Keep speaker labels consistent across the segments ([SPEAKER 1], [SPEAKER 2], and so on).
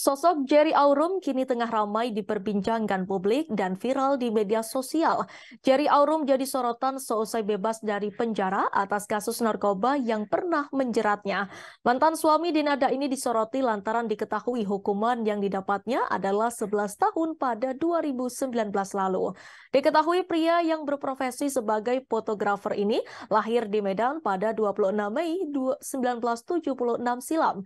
[SPEAKER 1] Sosok Jerry Aurum kini tengah ramai diperbincangkan publik dan viral di media sosial. Jerry Aurum jadi sorotan seusai bebas dari penjara atas kasus narkoba yang pernah menjeratnya. Mantan suami Dinada ini disoroti lantaran diketahui hukuman yang didapatnya adalah 11 tahun pada 2019 lalu. Diketahui pria yang berprofesi sebagai fotografer ini lahir di Medan pada 26 Mei 1976 silam.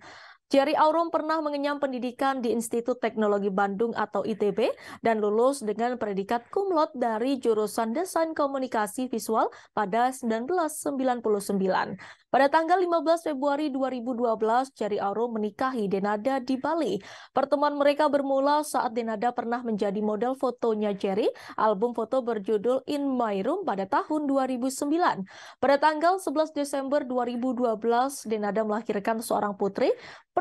[SPEAKER 1] Jerry Aurum pernah mengenyam pendidikan di Institut Teknologi Bandung atau ITB dan lulus dengan predikat cum laude dari jurusan Desain Komunikasi Visual pada 1999. Pada tanggal 15 Februari 2012, Jerry Aurum menikahi Denada di Bali. Pertemuan mereka bermula saat Denada pernah menjadi model fotonya Jerry, album foto berjudul In My Room pada tahun 2009. Pada tanggal 11 Desember 2012, Denada melahirkan seorang putri,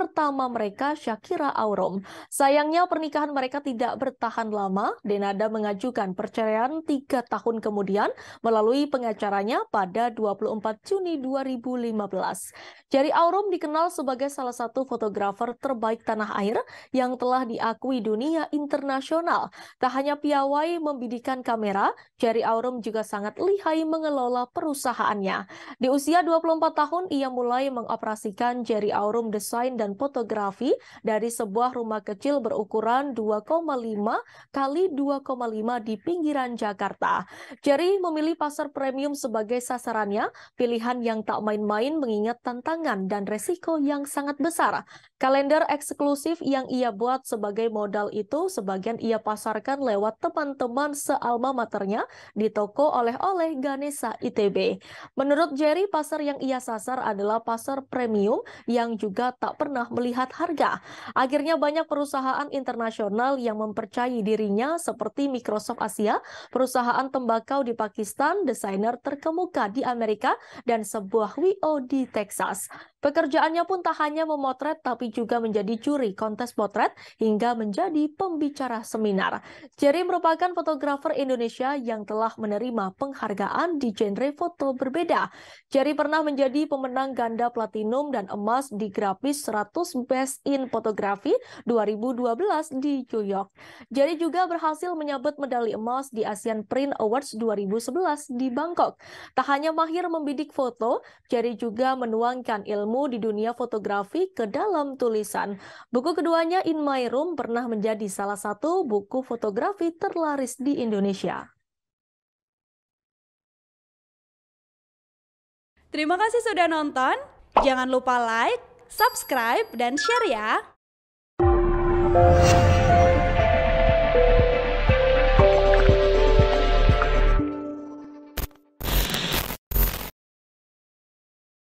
[SPEAKER 1] pertama mereka Shakira Aurum. Sayangnya pernikahan mereka tidak bertahan lama. Denada mengajukan perceraian tiga tahun kemudian melalui pengacaranya pada 24 Juni 2015. Jari Aurum dikenal sebagai salah satu fotografer terbaik tanah air yang telah diakui dunia internasional. Tak hanya piawai membidikan kamera, Jari Aurum juga sangat lihai mengelola perusahaannya. Di usia 24 tahun, ia mulai mengoperasikan Jari Aurum Design dan fotografi dari sebuah rumah kecil berukuran 2,5 kali 2,5 di pinggiran Jakarta. Jerry memilih pasar premium sebagai sasarannya, pilihan yang tak main-main mengingat tantangan dan resiko yang sangat besar. Kalender eksklusif yang ia buat sebagai modal itu sebagian ia pasarkan lewat teman-teman sealma maternya di toko oleh-oleh Ganesa ITB. Menurut Jerry, pasar yang ia sasar adalah pasar premium yang juga tak pernah pernah melihat harga. Akhirnya banyak perusahaan internasional yang mempercayai dirinya seperti Microsoft Asia, perusahaan tembakau di Pakistan, desainer terkemuka di Amerika, dan sebuah WO di Texas. Pekerjaannya pun tak hanya memotret, tapi juga menjadi juri kontes potret hingga menjadi pembicara seminar. Jerry merupakan fotografer Indonesia yang telah menerima penghargaan di genre foto berbeda. Jerry pernah menjadi pemenang ganda platinum dan emas di Grafis 100 Best in Photography 2012 di New York. Jerry juga berhasil menyabet medali emas di Asian Print Awards 2011 di Bangkok. Tak hanya mahir membidik foto, Jerry juga menuangkan ilmu ilmu di dunia fotografi ke dalam tulisan. Buku keduanya In My Room pernah menjadi salah satu buku fotografi terlaris di Indonesia. Terima kasih sudah nonton. Jangan lupa like, subscribe, dan share ya.